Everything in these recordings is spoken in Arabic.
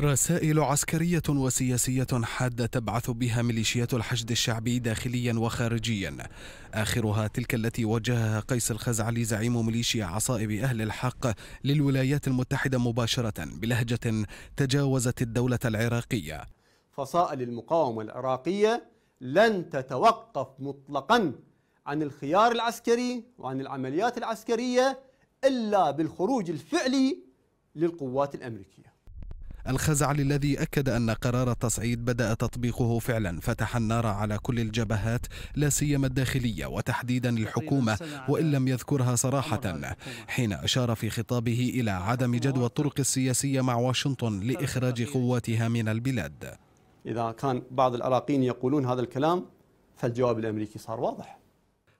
رسائل عسكرية وسياسية حادة تبعث بها ميليشيات الحشد الشعبي داخليا وخارجيا آخرها تلك التي وجهها قيس الخزعلي زعيم ميليشيا عصائب أهل الحق للولايات المتحدة مباشرة بلهجة تجاوزت الدولة العراقية فصائل المقاومة العراقية لن تتوقف مطلقا عن الخيار العسكري وعن العمليات العسكرية إلا بالخروج الفعلي للقوات الأمريكية الخزعلي الذي أكد أن قرار التصعيد بدأ تطبيقه فعلا فتح النار على كل الجبهات لا سيما الداخلية وتحديدا الحكومة وإن لم يذكرها صراحة حين أشار في خطابه إلى عدم جدوى الطرق السياسية مع واشنطن لإخراج قواتها من البلاد إذا كان بعض العراقيين يقولون هذا الكلام فالجواب الأمريكي صار واضح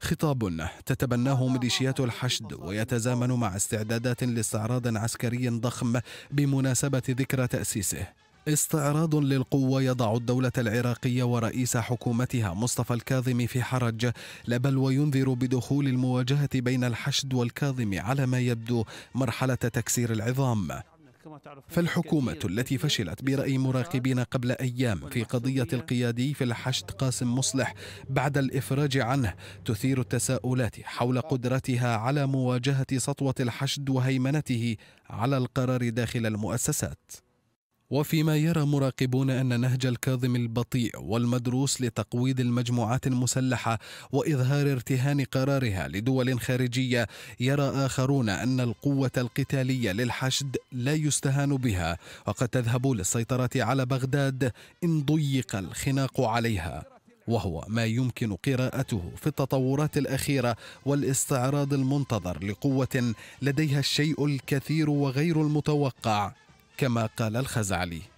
خطاب تتبناه ميليشيات الحشد ويتزامن مع استعدادات لاستعراض عسكري ضخم بمناسبة ذكرى تأسيسه استعراض للقوة يضع الدولة العراقية ورئيس حكومتها مصطفى الكاظم في حرج لا بل وينذر بدخول المواجهة بين الحشد والكاظم على ما يبدو مرحلة تكسير العظام فالحكومة التي فشلت برأي مراقبين قبل أيام في قضية القيادي في الحشد قاسم مصلح بعد الإفراج عنه تثير التساؤلات حول قدرتها على مواجهة سطوة الحشد وهيمنته على القرار داخل المؤسسات وفيما يرى مراقبون أن نهج الكاظم البطيء والمدروس لتقويض المجموعات المسلحة وإظهار ارتهان قرارها لدول خارجية يرى آخرون أن القوة القتالية للحشد لا يستهان بها وقد تذهب للسيطرة على بغداد إن ضيق الخناق عليها وهو ما يمكن قراءته في التطورات الأخيرة والاستعراض المنتظر لقوة لديها الشيء الكثير وغير المتوقع كما قال الخزعلي